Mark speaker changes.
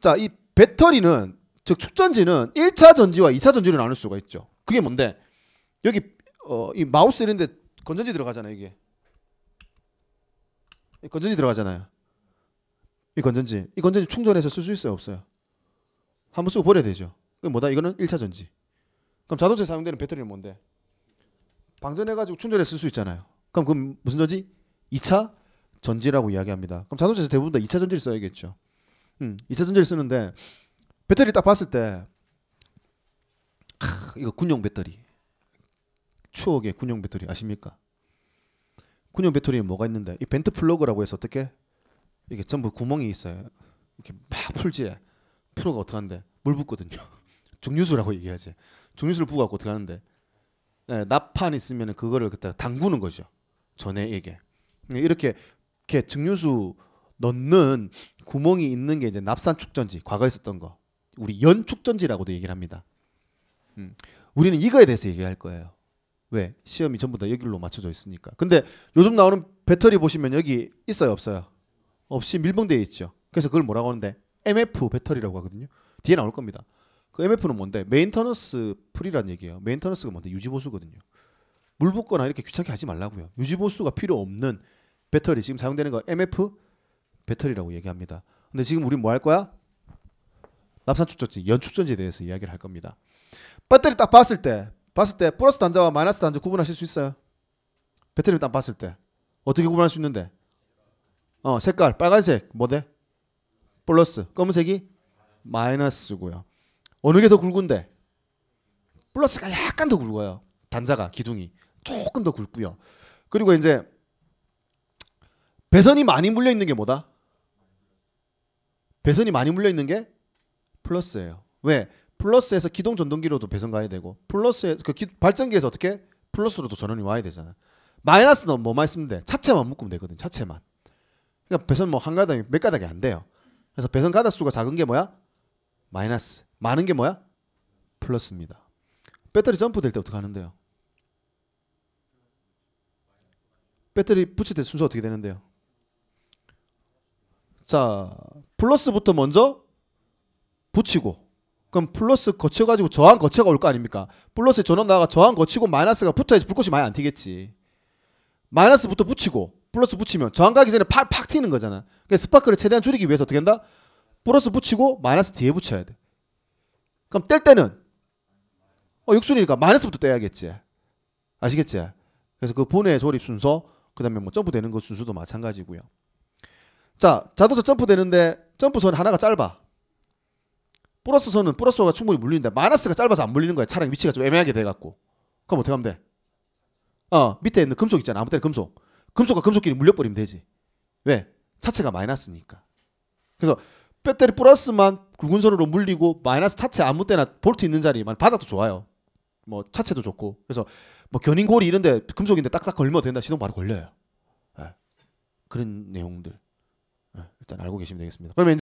Speaker 1: 자, 이 배터리는 즉 축전지는 1차 전지와 2차 전지로 나눌 수가 있죠. 그게 뭔데? 여기 어, 이 마우스 이런데 건전지 들어가잖아요. 이게 이 건전지 들어가잖아요. 이 건전지, 이 건전지 충전해서 쓸 수 있어요, 없어요? 한번 쓰고 버려야 되죠. 그 뭐다? 이거는 1차 전지. 그럼 자동차에 사용되는 배터리는 뭔데? 방전해가지고 충전해 서쓸 수 있잖아요. 그럼 그 무슨 전지? 2차 전지라고 이야기합니다. 그럼 자동차에서 대부분 다 2차 전지를 써야겠죠. 음, 이차전지를 쓰는데 배터리 딱 봤을 때 크, 이거 군용 배터리 추억의 군용 배터리 아십니까? 군용 배터리는 뭐가 있는데 이 벤트 플러그라고 해서 어떻게 이게 전부 구멍이 있어요. 이렇게 막 풀지에 풀어가 어떻게 하는데 물 붓거든요. 중류수라고 얘기하지. 중류수를 부어갖고 어떻게 하는데 네, 예, 납판 있으면 그거를 그때 담그는 거죠. 전에이게 예, 이렇게 이렇게 증류수 넣는 구멍이 있는 게 이제 납산 축전지 과거에 썼던 거 우리 연 축전지라고도 얘기를 합니다. 음. 우리는 이거에 대해서 얘기할 거예요. 왜 시험이 전부 다 여기로 맞춰져 있으니까. 근데 요즘 나오는 배터리 보시면 여기 있어요 없어요? 없이 밀봉되어 있죠. 그래서 그걸 뭐라고 하는데 MF 배터리라고 하거든요. 뒤에 나올 겁니다. 그 MF는 뭔데? 메인터너스 풀이란 얘기예요. 메인터너스가 뭔데? 유지보수거든요. 물 붓거나 이렇게 귀찮게 하지 말라고요. 유지보수가 필요 없는 배터리 지금 사용되는 거 MF 배터리라고 얘기합니다. 근데 지금 우리 뭐 할 거야? 납산축전지, 연축전지에 대해서 이야기를 할 겁니다. 배터리 딱 봤을 때, 봤을 때 플러스 단자와 마이너스 단자 구분하실 수 있어요? 배터리 를딱 봤을 때 어떻게 구분할 수 있는데? 어, 색깔 빨간색 뭐 돼? 플러스 검은색이 마이너스고요. 어느 게 더 굵은데? 플러스가 약간 더 굵어요. 단자가 기둥이 조금 더 굵고요. 그리고 이제 배선이 많이 물려 있는 게 뭐다? 배선이 많이 물려 있는 게 플러스예요. 왜? 플러스에서 기동 전동기로도 배선 가야 되고 플러스에 그 기, 발전기에서 어떻게 플러스로도 전원이 와야 되잖아. 마이너스는 뭐만 있으면 돼. 차체만 묶으면 되거든. 차체만. 그러니까 배선 뭐 한 가닥이 몇 가닥이 안 돼요. 그래서 배선 가닥 수가 작은 게 뭐야? 마이너스. 많은 게 뭐야? 플러스입니다. 배터리 점프 될 때 어떻게 하는데요? 배터리 붙일 때 순서 어떻게 되는데요? 자 플러스부터 먼저 붙이고 그럼 플러스 거쳐가지고 저항 거쳐가 올 거 아닙니까? 플러스에 전원 나가 저항 거치고 마이너스가 붙어야지 불꽃이 많이 안 튀겠지. 마이너스부터 붙이고 플러스 붙이면 저항 가기 전에 팍, 팍 튀는 거잖아. 그러니까 스파크를 최대한 줄이기 위해서 어떻게 한다? 플러스 붙이고 마이너스 뒤에 붙여야 돼. 그럼 뗄 때는 어, 육순이니까 마이너스부터 떼야겠지. 아시겠지? 그래서 그 분해 조립 순서, 그 다음에 뭐 점프되는 것 순서도 마찬가지고요. 자 자동차 점프 되는데 점프선 하나가 짧아 플러스 선은 플러스가 충분히 물리는데 마이너스가 짧아서 안 물리는 거야 차량 위치가 좀 애매하게 돼갖고 그럼 어떻게 하면 돼? 어 밑에 있는 금속 있잖아 아무 때나 금속 금속과 금속끼리 물려버리면 되지 왜? 차체가 마이너스니까 그래서 배터리 플러스만 굵은 선으로 물리고 마이너스 차체 아무 때나 볼트 있는 자리만 바닥도 좋아요 뭐 차체도 좋고 그래서 뭐 견인고리 이런데 금속인데 딱딱 걸면 된다 시동 바로 걸려요 네. 그런 내용들 일단 알고 계시면 되겠습니다. 그러면